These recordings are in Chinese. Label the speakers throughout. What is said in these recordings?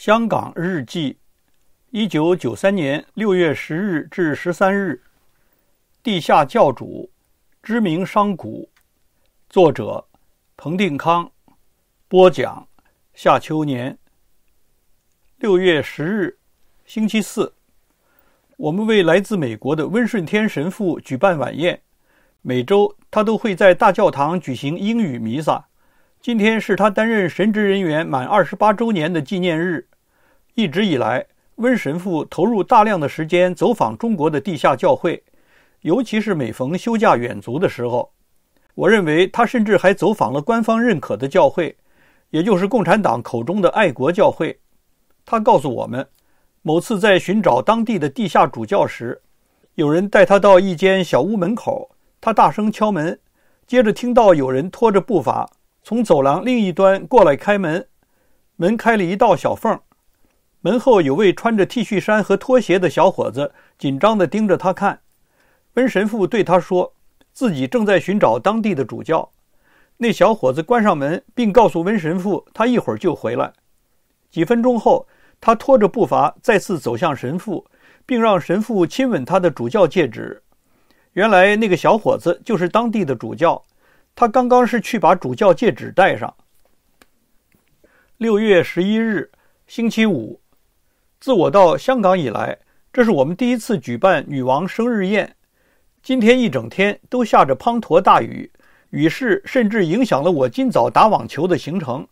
Speaker 1: 《香港日记》，一九九三年六月十日至十三日，《地下教主》，知名商贾，作者彭定康，播讲夏秋年。六月十日，星期四，我们为来自美国的温顺天神父举办晚宴。每周他都会在大教堂举行英语弥撒。今天是他担任神职人员满二十八周年的纪念日。一直以来，温神父投入大量的时间走访中国的地下教会，尤其是每逢休假远足的时候。我认为他甚至还走访了官方认可的教会，也就是共产党口中的爱国教会。他告诉我们，某次在寻找当地的地下主教时，有人带他到一间小屋门口，他大声敲门，接着听到有人拖着步伐从走廊另一端过来开门，门开了一道小缝。门后有位穿着 T 恤衫和拖鞋的小伙子，紧张地盯着他看。温神父对他说：“自己正在寻找当地的主教。”那小伙子关上门，并告诉温神父：“他一会儿就回来。”几分钟后，他拖着步伐再次走向神父，并让神父亲吻他的主教戒指。原来那个小伙子就是当地的主教，他刚刚是去把主教戒指戴上。六月十一日，星期五。自我到香港以来，这是我们第一次举办女王生日宴。今天一整天都下着滂沱大雨，雨势甚至影响了我今早打网球的行程。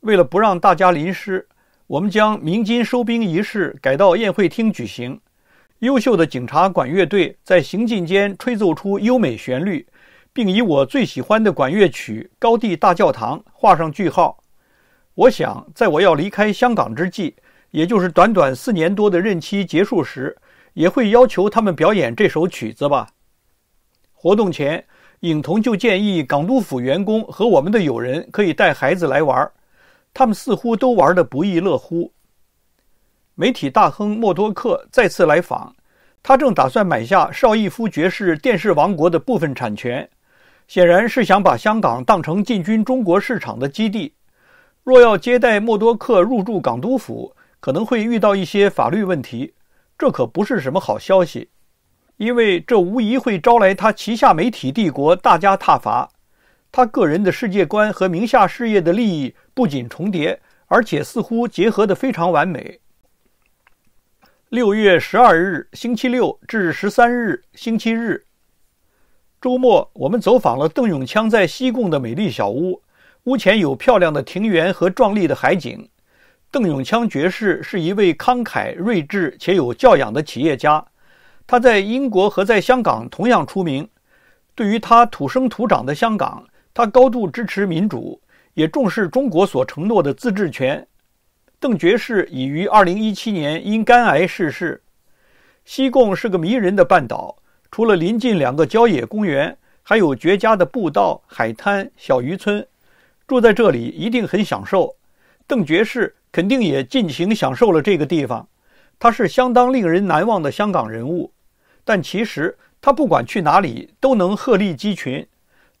Speaker 1: 为了不让大家淋湿，我们将鸣金收兵仪式改到宴会厅举行。优秀的警察管乐队在行进间吹奏出优美旋律，并以我最喜欢的管乐曲《高地大教堂》画上句号。我想，在我要离开香港之际。也就是短短四年多的任期结束时，也会要求他们表演这首曲子吧。活动前，影童就建议港督府员工和我们的友人可以带孩子来玩，他们似乎都玩得不亦乐乎。媒体大亨默多克再次来访，他正打算买下邵逸夫爵士电视王国的部分产权，显然是想把香港当成进军中国市场的基地。若要接待默多克入住港督府，可能会遇到一些法律问题，这可不是什么好消息，因为这无疑会招来他旗下媒体帝国大加挞伐。他个人的世界观和名下事业的利益不仅重叠，而且似乎结合得非常完美。六月十二日星期六至十三日星期日，周末，我们走访了邓永锵在西贡的美丽小屋，屋前有漂亮的庭园和壮丽的海景。邓永锵爵士是一位慷慨、睿智且有教养的企业家，他在英国和在香港同样出名。对于他土生土长的香港，他高度支持民主，也重视中国所承诺的自治权。邓爵士已于2017年因肝癌逝世。西贡是个迷人的半岛，除了临近两个郊野公园，还有绝佳的步道、海滩、小渔村，住在这里一定很享受。邓爵士肯定也尽情享受了这个地方。他是相当令人难忘的香港人物，但其实他不管去哪里都能鹤立鸡群。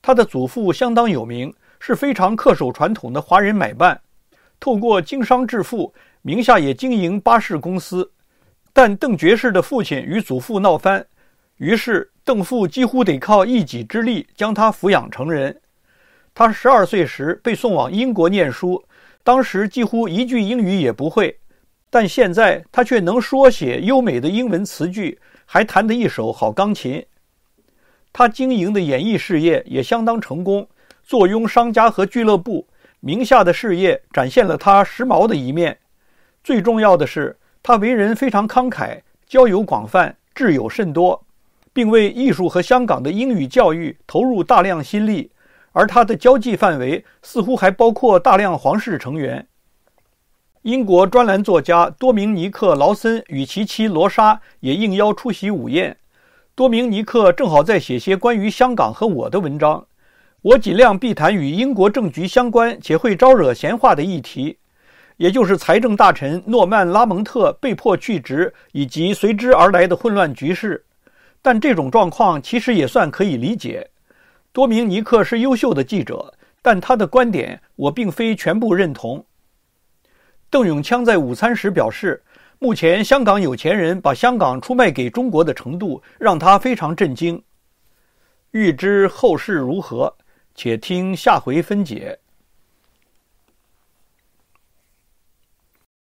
Speaker 1: 他的祖父相当有名，是非常恪守传统的华人买办，透过经商致富，名下也经营巴士公司。但邓爵士的父亲与祖父闹翻，于是邓父几乎得靠一己之力将他抚养成人。他十二岁时被送往英国念书。当时几乎一句英语也不会，但现在他却能说写优美的英文词句，还弹得一手好钢琴。他经营的演艺事业也相当成功，坐拥商家和俱乐部名下的事业，展现了他时髦的一面。最重要的是，他为人非常慷慨，交友广泛，挚友甚多，并为艺术和香港的英语教育投入大量心力。而他的交际范围似乎还包括大量皇室成员。英国专栏作家多明尼克·劳森与其妻罗莎也应邀出席午宴。多明尼克正好在写些关于香港和我的文章，我尽量避谈与英国政局相关且会招惹闲话的议题，也就是财政大臣诺曼·拉蒙特被迫去职以及随之而来的混乱局势。但这种状况其实也算可以理解。多明尼克是优秀的记者，但他的观点我并非全部认同。邓永锵在午餐时表示，目前香港有钱人把香港出卖给中国的程度让他非常震惊。欲知后事如何，且听下回分解。